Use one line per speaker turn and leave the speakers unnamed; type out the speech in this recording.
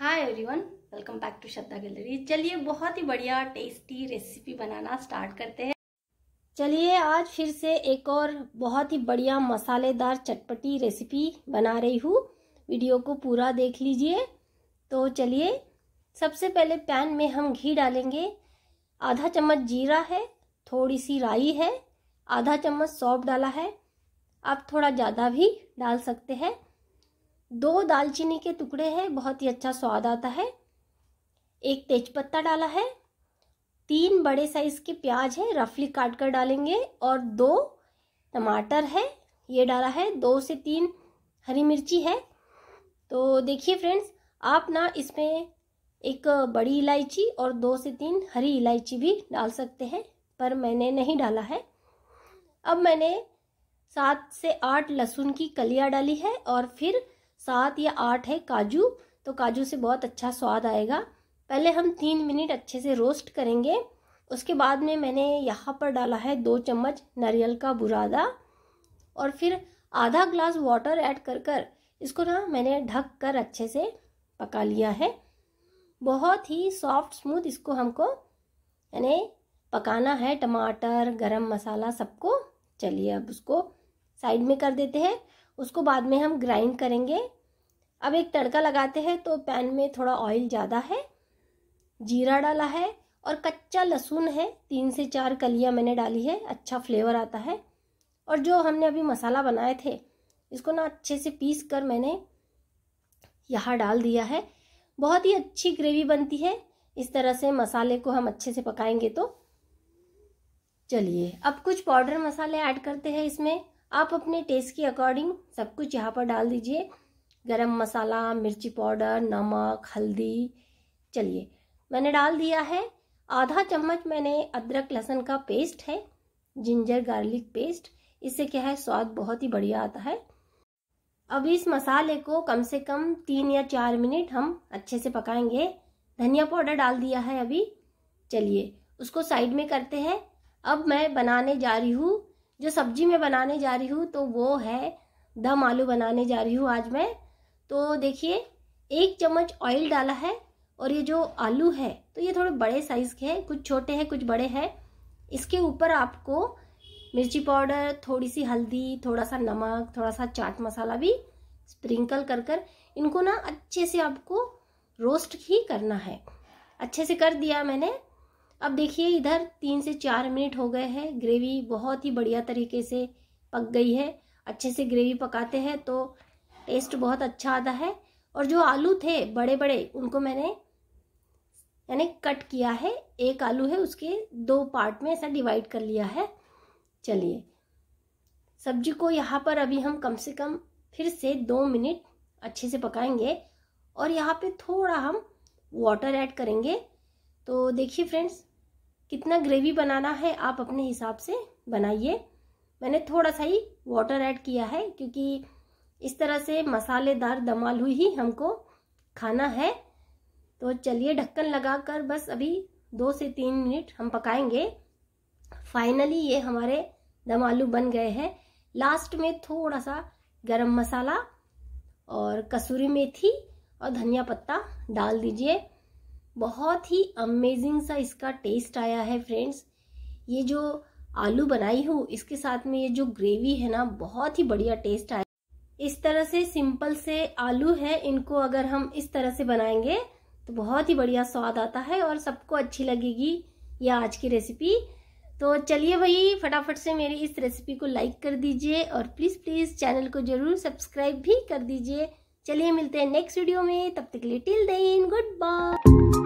hi everyone welcome back to Shraddha gallery चलिए बहुत ही बढ़िया टेस्टी रेसिपी बनाना स्टार्ट करते हैं चलिए आज फिर से एक और बहुत ही बढ़िया मसालेदार चटपटी रेसिपी बना रही हूँ वीडियो को पूरा देख लीजिए तो चलिए सबसे पहले पैन में हम घी डालेंगे आधा चम्मच जीरा है थोड़ी सी राई है आधा चम्मच सौंप डाला है आप थोड़ा ज़्यादा भी डाल सकते हैं दो दालचीनी के टुकड़े हैं बहुत ही अच्छा स्वाद आता है एक तेजपत्ता डाला है तीन बड़े साइज के प्याज है रफली काट कर डालेंगे और दो टमाटर है ये डाला है दो से तीन हरी मिर्ची है तो देखिए फ्रेंड्स आप ना इसमें एक बड़ी इलायची और दो से तीन हरी इलायची भी डाल सकते हैं पर मैंने नहीं डाला है अब मैंने सात से आठ लहसुन की कलियाँ डाली है और फिर सात या आठ है काजू तो काजू से बहुत अच्छा स्वाद आएगा पहले हम तीन मिनट अच्छे से रोस्ट करेंगे उसके बाद में मैंने यहाँ पर डाला है दो चम्मच नारियल का बुरादा और फिर आधा ग्लास वाटर ऐड कर कर इसको ना मैंने ढक कर अच्छे से पका लिया है बहुत ही सॉफ्ट स्मूथ इसको हमको यानी पकाना है टमाटर गरम मसाला सबको चलिए अब उसको साइड में कर देते हैं उसको बाद में हम ग्राइंड करेंगे अब एक तड़का लगाते हैं तो पैन में थोड़ा ऑयल ज़्यादा है जीरा डाला है और कच्चा लहसुन है तीन से चार कलियाँ मैंने डाली है अच्छा फ्लेवर आता है और जो हमने अभी मसाला बनाए थे इसको ना अच्छे से पीस कर मैंने यहाँ डाल दिया है बहुत ही अच्छी ग्रेवी बनती है इस तरह से मसाले को हम अच्छे से पकाएंगे तो चलिए अब कुछ पाउडर मसाले ऐड करते हैं इसमें आप अपने टेस्ट के अकॉर्डिंग सब कुछ यहाँ पर डाल दीजिए गरम मसाला मिर्ची पाउडर नमक हल्दी चलिए मैंने डाल दिया है आधा चम्मच मैंने अदरक लहसुन का पेस्ट है जिंजर गार्लिक पेस्ट इससे क्या है स्वाद बहुत ही बढ़िया आता है अब इस मसाले को कम से कम तीन या चार मिनट हम अच्छे से पकाएंगे धनिया पाउडर डाल दिया है अभी चलिए उसको साइड में करते हैं अब मैं बनाने जा रही हूँ जो सब्जी में बनाने जा रही हूँ तो वो है दम आलू बनाने जा रही हूँ आज मैं तो देखिए एक चम्मच ऑयल डाला है और ये जो आलू है तो ये थोड़े बड़े साइज़ के हैं कुछ छोटे हैं कुछ बड़े हैं इसके ऊपर आपको मिर्ची पाउडर थोड़ी सी हल्दी थोड़ा सा नमक थोड़ा सा चाट मसाला भी स्प्रिंकल कर कर इनको ना अच्छे से आपको रोस्ट ही करना है अच्छे से कर दिया मैंने अब देखिए इधर तीन से चार मिनट हो गए हैं ग्रेवी बहुत ही बढ़िया तरीके से पक गई है अच्छे से ग्रेवी पकाते हैं तो टेस्ट बहुत अच्छा आता है और जो आलू थे बड़े बड़े उनको मैंने यानी कट किया है एक आलू है उसके दो पार्ट में ऐसा डिवाइड कर लिया है चलिए सब्जी को यहाँ पर अभी हम कम से कम फिर से दो मिनट अच्छे से पकाएंगे और यहाँ पे थोड़ा हम वाटर ऐड करेंगे तो देखिए फ्रेंड्स कितना ग्रेवी बनाना है आप अपने हिसाब से बनाइए मैंने थोड़ा सा ही वाटर ऐड किया है क्योंकि इस तरह से मसालेदार दम आलू ही हमको खाना है तो चलिए ढक्कन लगाकर बस अभी दो से तीन मिनट हम पकाएंगे फाइनली ये हमारे दम आलू बन गए हैं लास्ट में थोड़ा सा गरम मसाला और कसूरी मेथी और धनिया पत्ता डाल दीजिए बहुत ही अमेजिंग सा इसका टेस्ट आया है फ्रेंड्स ये जो आलू बनाई हूँ इसके साथ में ये जो ग्रेवी है ना बहुत ही बढ़िया टेस्ट आया इस तरह से सिंपल से आलू है इनको अगर हम इस तरह से बनाएंगे तो बहुत ही बढ़िया स्वाद आता है और सबको अच्छी लगेगी ये आज की रेसिपी तो चलिए भाई फटाफट से मेरी इस रेसिपी को लाइक कर दीजिए और प्लीज़ प्लीज़ चैनल को ज़रूर सब्सक्राइब भी कर दीजिए चलिए मिलते हैं नेक्स्ट वीडियो में तब तक लिए टिल देन गुड बाय